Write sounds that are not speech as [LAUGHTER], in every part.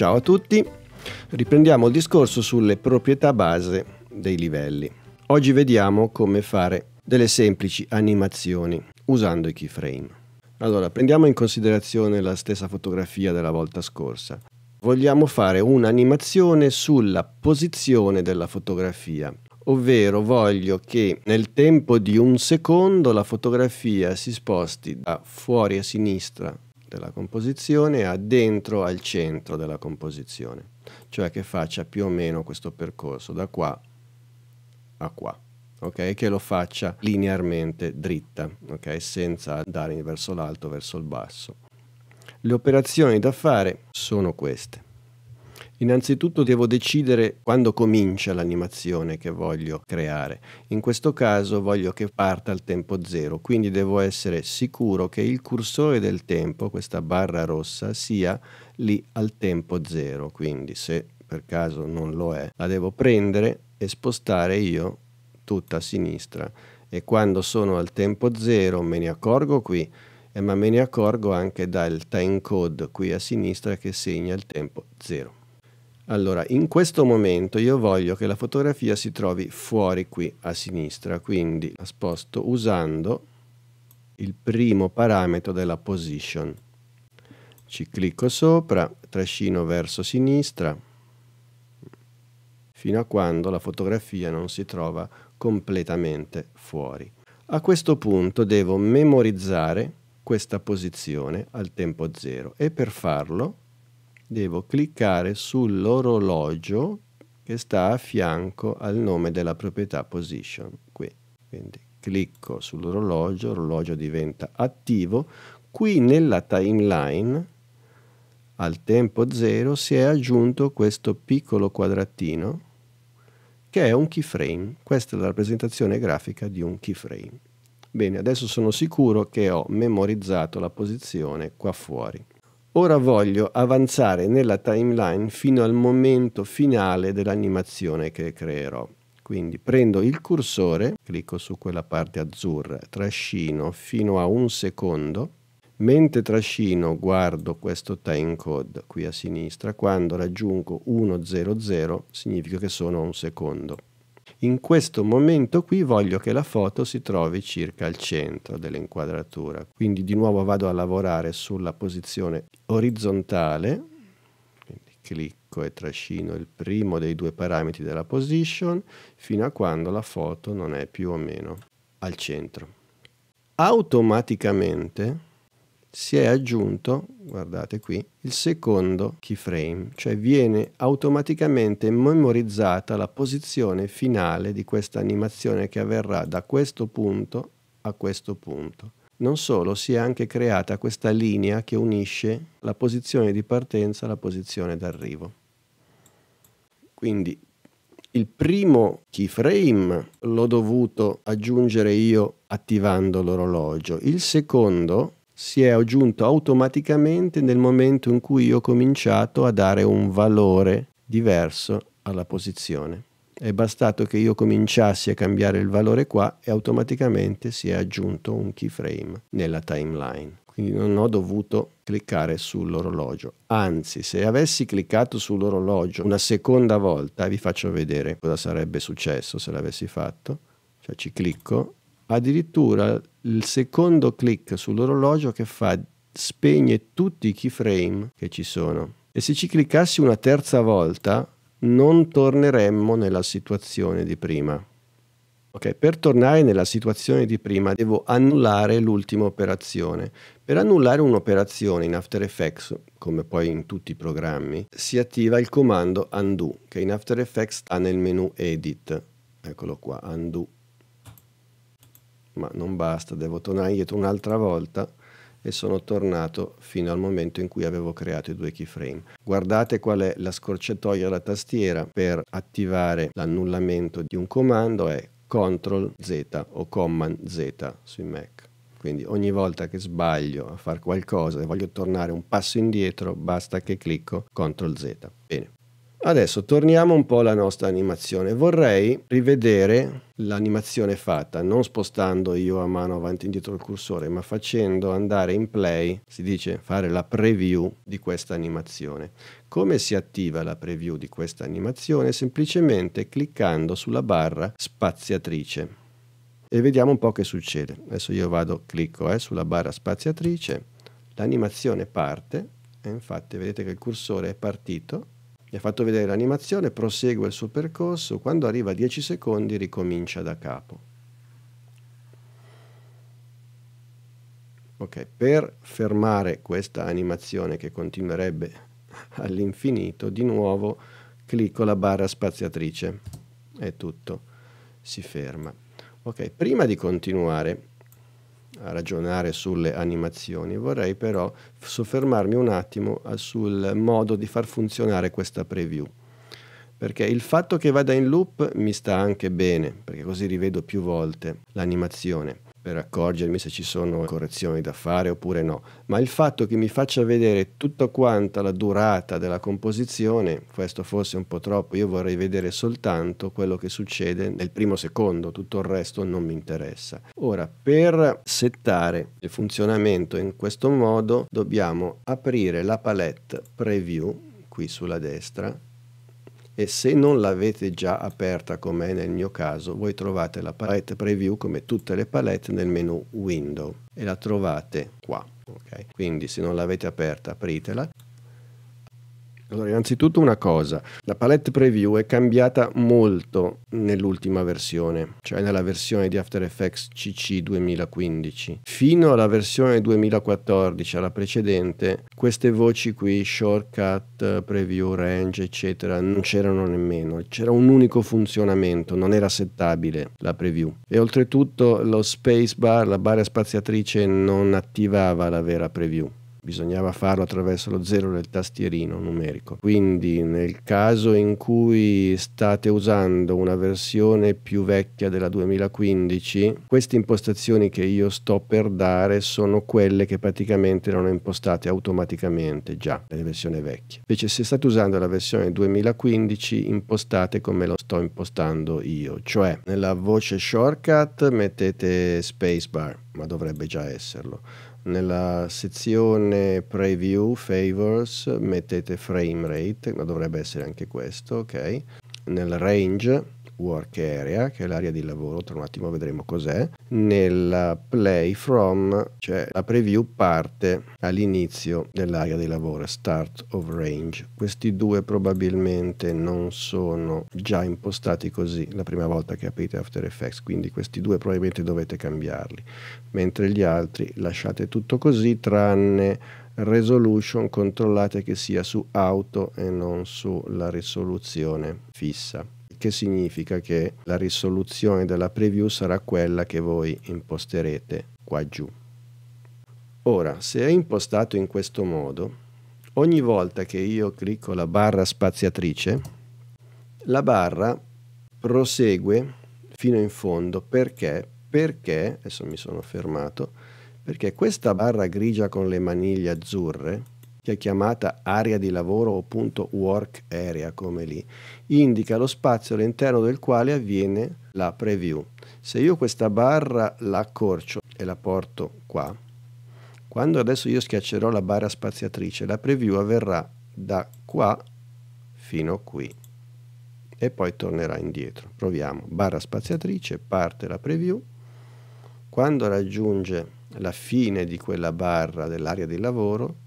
Ciao a tutti, riprendiamo il discorso sulle proprietà base dei livelli. Oggi vediamo come fare delle semplici animazioni usando i keyframe. Allora, prendiamo in considerazione la stessa fotografia della volta scorsa. Vogliamo fare un'animazione sulla posizione della fotografia, ovvero voglio che nel tempo di un secondo la fotografia si sposti da fuori a sinistra della composizione a dentro al centro della composizione, cioè che faccia più o meno questo percorso da qua a qua. Okay? Che lo faccia linearmente dritta, okay? Senza andare verso l'alto, verso il basso. Le operazioni da fare sono queste. Innanzitutto devo decidere quando comincia l'animazione che voglio creare. In questo caso voglio che parta al tempo zero, quindi devo essere sicuro che il cursore del tempo, questa barra rossa, sia lì al tempo zero. Quindi se per caso non lo è, la devo prendere e spostare io tutta a sinistra. E quando sono al tempo zero me ne accorgo qui eh, ma me ne accorgo anche dal time code qui a sinistra che segna il tempo zero. Allora, in questo momento io voglio che la fotografia si trovi fuori qui a sinistra, quindi la sposto usando il primo parametro della position. Ci clicco sopra, trascino verso sinistra, fino a quando la fotografia non si trova completamente fuori. A questo punto devo memorizzare questa posizione al tempo zero e per farlo devo cliccare sull'orologio che sta a fianco al nome della proprietà position qui quindi clicco sull'orologio l'orologio diventa attivo qui nella timeline al tempo 0 si è aggiunto questo piccolo quadratino che è un keyframe questa è la rappresentazione grafica di un keyframe bene adesso sono sicuro che ho memorizzato la posizione qua fuori Ora voglio avanzare nella timeline fino al momento finale dell'animazione che creerò. Quindi prendo il cursore, clicco su quella parte azzurra, trascino fino a un secondo. Mentre trascino guardo questo timecode qui a sinistra, quando raggiungo 100 significa che sono a un secondo. In questo momento qui voglio che la foto si trovi circa al centro dell'inquadratura. Quindi di nuovo vado a lavorare sulla posizione orizzontale, quindi clicco e trascino il primo dei due parametri della position fino a quando la foto non è più o meno al centro. Automaticamente si è aggiunto, guardate qui, il secondo keyframe, cioè viene automaticamente memorizzata la posizione finale di questa animazione che avverrà da questo punto a questo punto. Non solo, si è anche creata questa linea che unisce la posizione di partenza alla posizione d'arrivo. Quindi il primo keyframe l'ho dovuto aggiungere io attivando l'orologio, il secondo si è aggiunto automaticamente nel momento in cui ho cominciato a dare un valore diverso alla posizione. È bastato che io cominciassi a cambiare il valore qua e automaticamente si è aggiunto un keyframe nella timeline. Quindi non ho dovuto cliccare sull'orologio. Anzi, se avessi cliccato sull'orologio una seconda volta, vi faccio vedere cosa sarebbe successo se l'avessi fatto, cioè ci clicco, addirittura il secondo clic sull'orologio che fa spegne tutti i keyframe che ci sono. E se ci cliccassi una terza volta non torneremmo nella situazione di prima. Ok, per tornare nella situazione di prima devo annullare l'ultima operazione. Per annullare un'operazione in After Effects, come poi in tutti i programmi, si attiva il comando undo, che in After Effects sta nel menu Edit. Eccolo qua, undo ma non basta, devo tornare indietro un'altra volta e sono tornato fino al momento in cui avevo creato i due keyframe. Guardate qual è la scorciatoia della tastiera per attivare l'annullamento di un comando è CTRL Z o Command Z sui Mac. Quindi ogni volta che sbaglio a fare qualcosa e voglio tornare un passo indietro, basta che clicco CTRL Z. Bene. Adesso torniamo un po' alla nostra animazione. Vorrei rivedere l'animazione fatta, non spostando io a mano avanti e indietro il cursore, ma facendo andare in play, si dice fare la preview di questa animazione. Come si attiva la preview di questa animazione? Semplicemente cliccando sulla barra spaziatrice. E vediamo un po' che succede. Adesso io vado, clicco eh, sulla barra spaziatrice, l'animazione parte, e infatti vedete che il cursore è partito gli ha fatto vedere l'animazione, prosegue il suo percorso, quando arriva a 10 secondi ricomincia da capo. Ok, per fermare questa animazione che continuerebbe [LAUGHS] all'infinito, di nuovo clicco la barra spaziatrice È tutto si ferma. Ok, prima di continuare a ragionare sulle animazioni, vorrei però soffermarmi un attimo eh, sul modo di far funzionare questa preview. Perché il fatto che vada in loop mi sta anche bene, perché così rivedo più volte l'animazione per accorgermi se ci sono correzioni da fare oppure no, ma il fatto che mi faccia vedere tutta quanta la durata della composizione, questo forse è un po' troppo, io vorrei vedere soltanto quello che succede nel primo secondo, tutto il resto non mi interessa. Ora, per settare il funzionamento in questo modo dobbiamo aprire la palette preview qui sulla destra e se non l'avete già aperta come è nel mio caso, voi trovate la palette preview come tutte le palette nel menu window e la trovate qua. Okay? Quindi se non l'avete aperta apritela allora, innanzitutto una cosa, la palette preview è cambiata molto nell'ultima versione, cioè nella versione di After Effects CC 2015. Fino alla versione 2014, alla precedente, queste voci qui, shortcut, preview range, eccetera, non c'erano nemmeno, c'era un unico funzionamento, non era settabile la preview. E oltretutto lo spacebar, la barra spaziatrice, non attivava la vera preview bisognava farlo attraverso lo zero del tastierino numerico. Quindi nel caso in cui state usando una versione più vecchia della 2015, queste impostazioni che io sto per dare sono quelle che praticamente erano impostate automaticamente già nelle versioni vecchie. Invece se state usando la versione 2015 impostate come lo sto impostando io, cioè nella voce shortcut mettete spacebar, ma dovrebbe già esserlo nella sezione preview favors mettete frame rate, ma dovrebbe essere anche questo, ok? Nel range work area, che è l'area di lavoro, tra un attimo vedremo cos'è. Nella play from, cioè la preview parte all'inizio dell'area di lavoro, start of range. Questi due probabilmente non sono già impostati così la prima volta che aprite After Effects, quindi questi due probabilmente dovete cambiarli, mentre gli altri lasciate tutto così tranne resolution controllate che sia su auto e non sulla risoluzione fissa che significa che la risoluzione della preview sarà quella che voi imposterete qua giù. Ora, se è impostato in questo modo, ogni volta che io clicco la barra spaziatrice, la barra prosegue fino in fondo. Perché? Perché, adesso mi sono fermato, perché questa barra grigia con le maniglie azzurre che è chiamata area di lavoro o punto work area come lì, indica lo spazio all'interno del quale avviene la preview. Se io questa barra la accorcio e la porto qua, quando adesso io schiaccerò la barra spaziatrice, la preview avverrà da qua fino qui e poi tornerà indietro. Proviamo, barra spaziatrice, parte la preview, quando raggiunge la fine di quella barra dell'area di lavoro,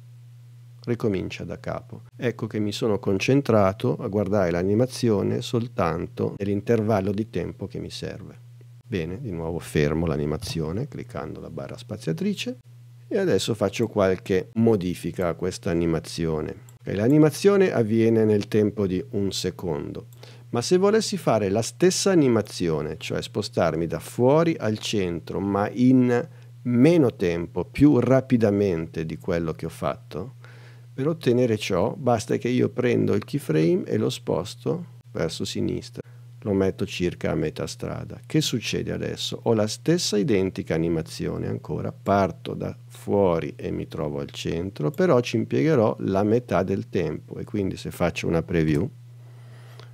ricomincia da capo. Ecco che mi sono concentrato a guardare l'animazione soltanto nell'intervallo di tempo che mi serve. Bene, di nuovo fermo l'animazione cliccando la barra spaziatrice e adesso faccio qualche modifica a questa animazione. l'animazione avviene nel tempo di un secondo, ma se volessi fare la stessa animazione, cioè spostarmi da fuori al centro ma in meno tempo, più rapidamente di quello che ho fatto, per ottenere ciò basta che io prendo il keyframe e lo sposto verso sinistra. Lo metto circa a metà strada. Che succede adesso? Ho la stessa identica animazione ancora, parto da fuori e mi trovo al centro, però ci impiegherò la metà del tempo e quindi se faccio una preview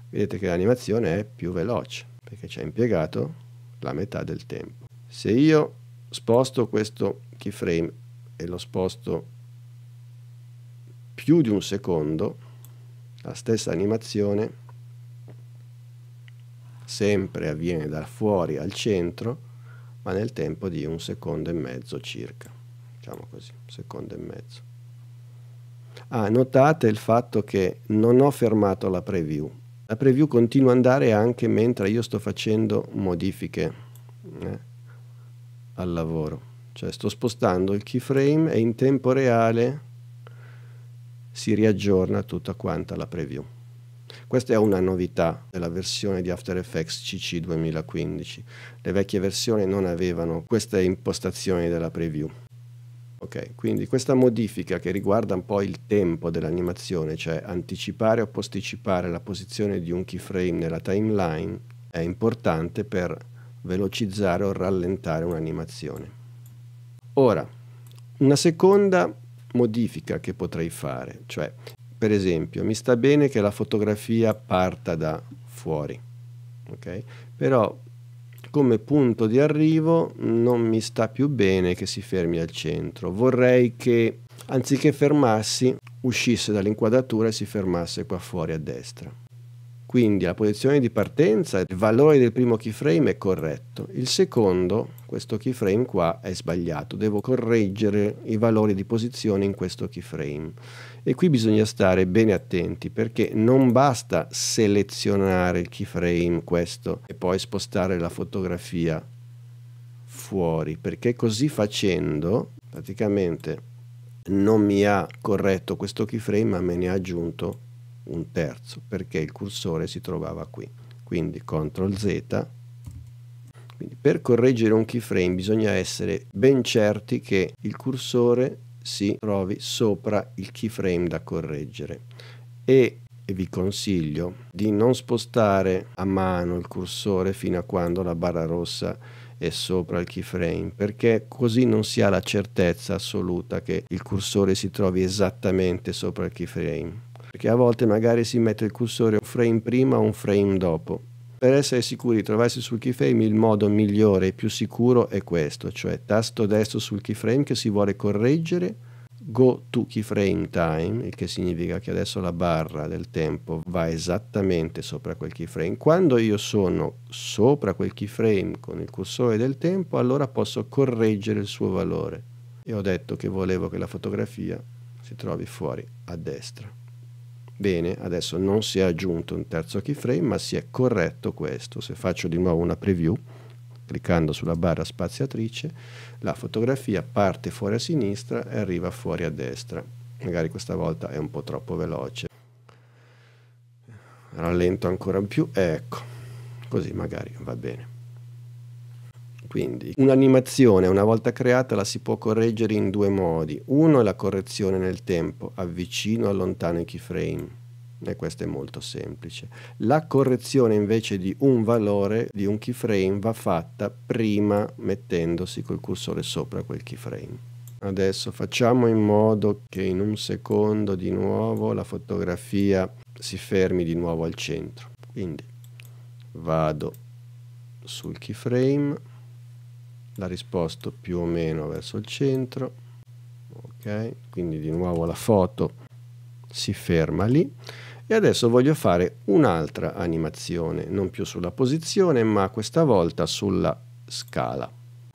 vedete che l'animazione è più veloce perché ci ha impiegato la metà del tempo. Se io sposto questo keyframe e lo sposto più di un secondo, la stessa animazione, sempre avviene da fuori al centro, ma nel tempo di un secondo e mezzo circa, diciamo così, secondo e mezzo. Ah, notate il fatto che non ho fermato la preview. La preview continua ad andare anche mentre io sto facendo modifiche eh, al lavoro. Cioè sto spostando il keyframe e in tempo reale si riaggiorna tutta quanta la preview. Questa è una novità della versione di After Effects CC 2015. Le vecchie versioni non avevano queste impostazioni della preview. Ok, quindi questa modifica che riguarda un po' il tempo dell'animazione, cioè anticipare o posticipare la posizione di un keyframe nella timeline, è importante per velocizzare o rallentare un'animazione. Ora, una seconda modifica che potrei fare. Cioè, per esempio, mi sta bene che la fotografia parta da fuori, okay? però come punto di arrivo non mi sta più bene che si fermi al centro. Vorrei che anziché fermarsi uscisse dall'inquadratura e si fermasse qua fuori a destra. Quindi la posizione di partenza, il valore del primo keyframe è corretto, il secondo, questo keyframe qua, è sbagliato. Devo correggere i valori di posizione in questo keyframe. E qui bisogna stare bene attenti perché non basta selezionare il keyframe questo e poi spostare la fotografia fuori perché così facendo praticamente non mi ha corretto questo keyframe ma me ne ha aggiunto un terzo perché il cursore si trovava qui. Quindi CTRL Z. Quindi per correggere un keyframe bisogna essere ben certi che il cursore si trovi sopra il keyframe da correggere e vi consiglio di non spostare a mano il cursore fino a quando la barra rossa è sopra il keyframe perché così non si ha la certezza assoluta che il cursore si trovi esattamente sopra il keyframe perché a volte magari si mette il cursore un frame prima o un frame dopo. Per essere sicuri di trovarsi sul keyframe il modo migliore e più sicuro è questo, cioè tasto destro sul keyframe che si vuole correggere, go to keyframe time, il che significa che adesso la barra del tempo va esattamente sopra quel keyframe. Quando io sono sopra quel keyframe con il cursore del tempo, allora posso correggere il suo valore. E ho detto che volevo che la fotografia si trovi fuori a destra. Bene, adesso non si è aggiunto un terzo keyframe, ma si è corretto questo. Se faccio di nuovo una preview, cliccando sulla barra spaziatrice, la fotografia parte fuori a sinistra e arriva fuori a destra. Magari questa volta è un po' troppo veloce. Rallento ancora in più, ecco, così magari va bene. Quindi un'animazione una volta creata la si può correggere in due modi. Uno è la correzione nel tempo, avvicino, o allontano i keyframe e questo è molto semplice. La correzione invece di un valore, di un keyframe, va fatta prima mettendosi col cursore sopra quel keyframe. Adesso facciamo in modo che in un secondo di nuovo la fotografia si fermi di nuovo al centro. Quindi vado sul keyframe la risposto più o meno verso il centro ok quindi di nuovo la foto si ferma lì e adesso voglio fare un'altra animazione non più sulla posizione ma questa volta sulla scala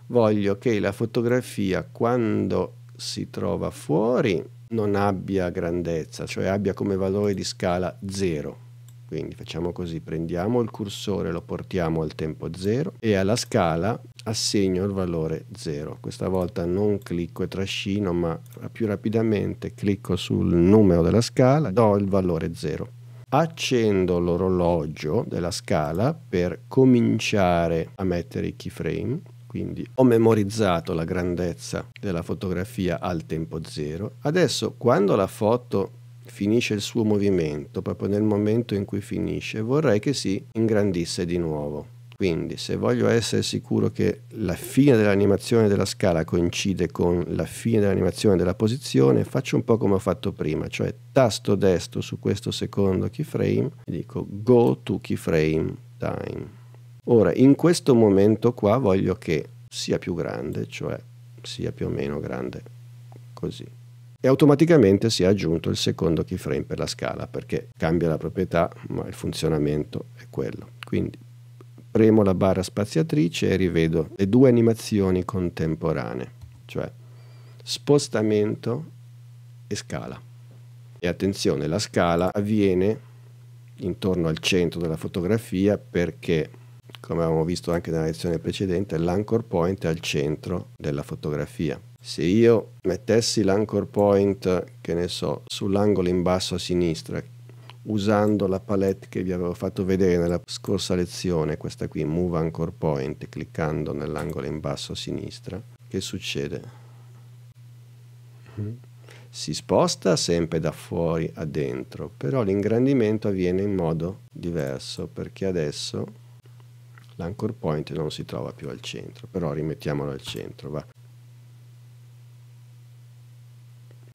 voglio che la fotografia quando si trova fuori non abbia grandezza cioè abbia come valore di scala 0 quindi facciamo così, prendiamo il cursore, lo portiamo al tempo 0 e alla scala assegno il valore 0. Questa volta non clicco e trascino, ma più rapidamente clicco sul numero della scala, do il valore 0. Accendo l'orologio della scala per cominciare a mettere i keyframe. Quindi ho memorizzato la grandezza della fotografia al tempo 0. Adesso quando la foto finisce il suo movimento, proprio nel momento in cui finisce, vorrei che si ingrandisse di nuovo. Quindi se voglio essere sicuro che la fine dell'animazione della scala coincide con la fine dell'animazione della posizione, faccio un po' come ho fatto prima, cioè tasto destro su questo secondo keyframe e dico go to keyframe time. Ora, in questo momento qua voglio che sia più grande, cioè sia più o meno grande così e automaticamente si è aggiunto il secondo keyframe per la scala perché cambia la proprietà ma il funzionamento è quello. Quindi premo la barra spaziatrice e rivedo le due animazioni contemporanee, cioè spostamento e scala. E attenzione, la scala avviene intorno al centro della fotografia perché, come avevamo visto anche nella lezione precedente, l'anchor point è al centro della fotografia se io mettessi l'anchor point, che ne so, sull'angolo in basso a sinistra, usando la palette che vi avevo fatto vedere nella scorsa lezione, questa qui, Move Anchor Point, cliccando nell'angolo in basso a sinistra, che succede? Mm-hmm. Si sposta sempre da fuori a dentro, però l'ingrandimento avviene in modo diverso, perché adesso l'anchor point non si trova più al centro, però rimettiamolo al centro, va.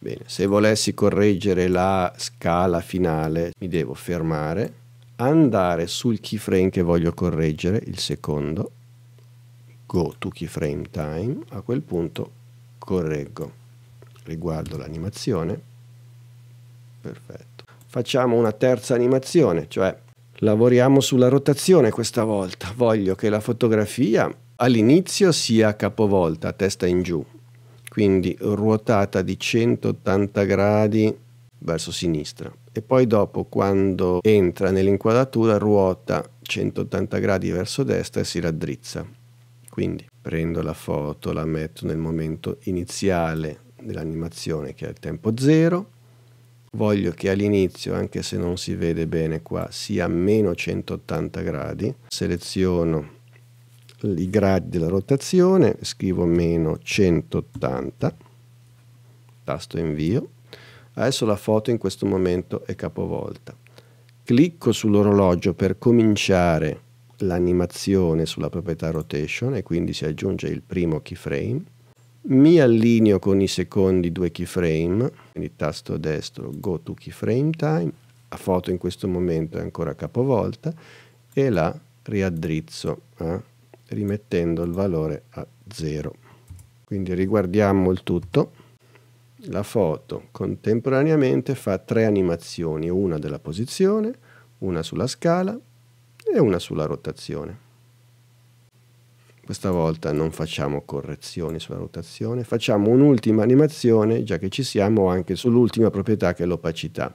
Bene, se volessi correggere la scala finale mi devo fermare, andare sul keyframe che voglio correggere, il secondo, go to keyframe time, a quel punto correggo, riguardo l'animazione, perfetto. Facciamo una terza animazione, cioè lavoriamo sulla rotazione questa volta, voglio che la fotografia all'inizio sia capovolta, testa in giù, quindi ruotata di 180 gradi verso sinistra e poi dopo quando entra nell'inquadratura ruota 180 gradi verso destra e si raddrizza. Quindi prendo la foto, la metto nel momento iniziale dell'animazione che è il tempo 0, voglio che all'inizio, anche se non si vede bene qua, sia meno 180 gradi, seleziono i gradi della rotazione, scrivo meno 180, tasto invio. Adesso la foto in questo momento è capovolta. Clicco sull'orologio per cominciare l'animazione sulla proprietà rotation e quindi si aggiunge il primo keyframe. Mi allineo con i secondi due keyframe, quindi tasto destro go to keyframe time, la foto in questo momento è ancora capovolta e la riaddrizzo a eh rimettendo il valore a 0. Quindi riguardiamo il tutto. La foto contemporaneamente fa tre animazioni, una della posizione, una sulla scala e una sulla rotazione. Questa volta non facciamo correzioni sulla rotazione, facciamo un'ultima animazione, già che ci siamo, anche sull'ultima proprietà che è l'opacità.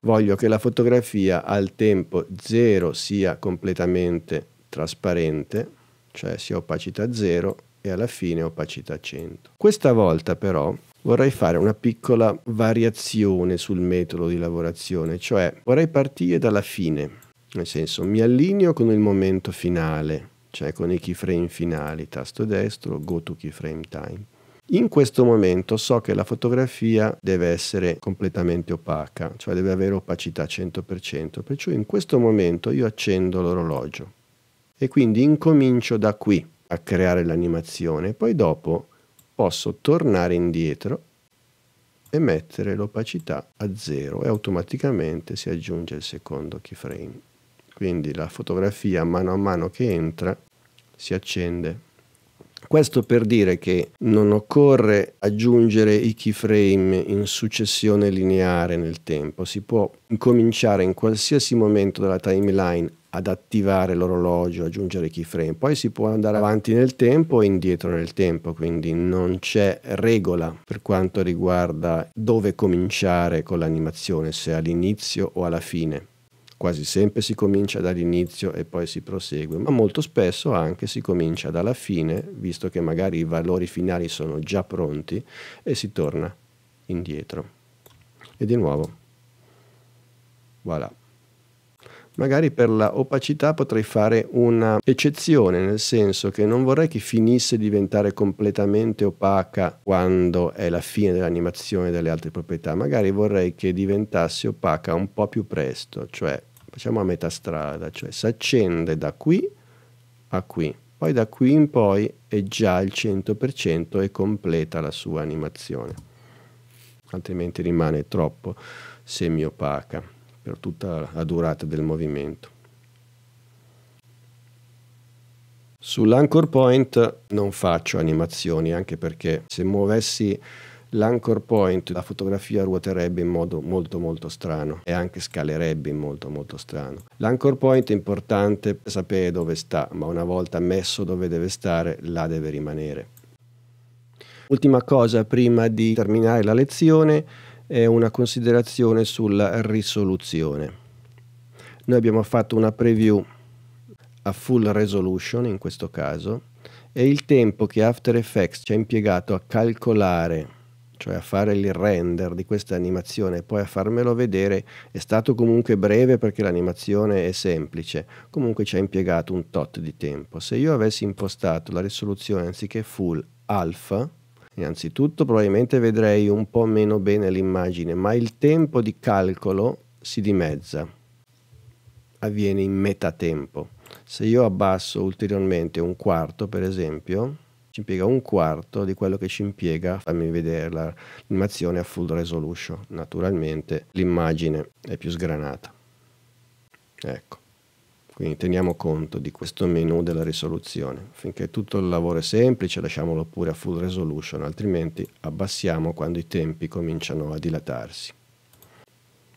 Voglio che la fotografia al tempo 0 sia completamente trasparente cioè sia opacità 0 e alla fine opacità 100. Questa volta però vorrei fare una piccola variazione sul metodo di lavorazione, cioè vorrei partire dalla fine, nel senso mi allineo con il momento finale, cioè con i keyframe finali, tasto destro, go to keyframe time. In questo momento so che la fotografia deve essere completamente opaca, cioè deve avere opacità 100%, perciò in questo momento io accendo l'orologio e quindi incomincio da qui a creare l'animazione, poi dopo posso tornare indietro e mettere l'opacità a 0 e automaticamente si aggiunge il secondo keyframe. Quindi la fotografia mano a mano che entra si accende. Questo per dire che non occorre aggiungere i keyframe in successione lineare nel tempo, si può cominciare in qualsiasi momento della timeline ad attivare l'orologio, aggiungere i keyframe, poi si può andare avanti nel tempo e indietro nel tempo, quindi non c'è regola per quanto riguarda dove cominciare con l'animazione, se all'inizio o alla fine quasi sempre si comincia dall'inizio e poi si prosegue, ma molto spesso anche si comincia dalla fine, visto che magari i valori finali sono già pronti e si torna indietro. E di nuovo, voilà. Magari per la opacità potrei fare una eccezione, nel senso che non vorrei che finisse di diventare completamente opaca quando è la fine dell'animazione delle altre proprietà, magari vorrei che diventasse opaca un po' più presto, cioè facciamo a metà strada, cioè si accende da qui a qui, poi da qui in poi è già al 100% e completa la sua animazione, altrimenti rimane troppo semiopaca per tutta la durata del movimento. Sull'anchor point non faccio animazioni anche perché se muovessi l'anchor point, la fotografia ruoterebbe in modo molto molto strano e anche scalerebbe in molto molto strano. L'anchor point è importante per sapere dove sta, ma una volta messo dove deve stare, là deve rimanere. Ultima cosa prima di terminare la lezione è una considerazione sulla risoluzione. Noi abbiamo fatto una preview a full resolution in questo caso e il tempo che After Effects ci ha impiegato a calcolare cioè a fare il render di questa animazione e poi a farmelo vedere, è stato comunque breve perché l'animazione è semplice, comunque ci ha impiegato un tot di tempo. Se io avessi impostato la risoluzione anziché full alpha, innanzitutto probabilmente vedrei un po' meno bene l'immagine, ma il tempo di calcolo si dimezza, avviene in metà tempo. Se io abbasso ulteriormente un quarto, per esempio, ci impiega un quarto di quello che ci impiega fammi vedere l'animazione a full resolution. Naturalmente l'immagine è più sgranata. Ecco, quindi teniamo conto di questo menu della risoluzione. Finché tutto il lavoro è semplice lasciamolo pure a full resolution, altrimenti abbassiamo quando i tempi cominciano a dilatarsi.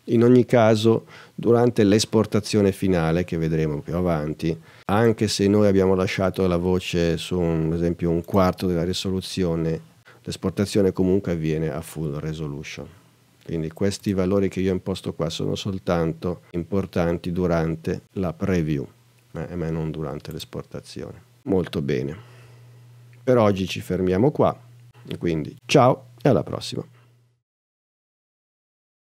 In ogni caso, durante l'esportazione finale, che vedremo più avanti, anche se noi abbiamo lasciato la voce su un, ad esempio un quarto della risoluzione, l'esportazione comunque avviene a full resolution. Quindi questi valori che io ho imposto qua sono soltanto importanti durante la preview, eh, ma non durante l'esportazione. Molto bene. Per oggi ci fermiamo qua, quindi ciao e alla prossima.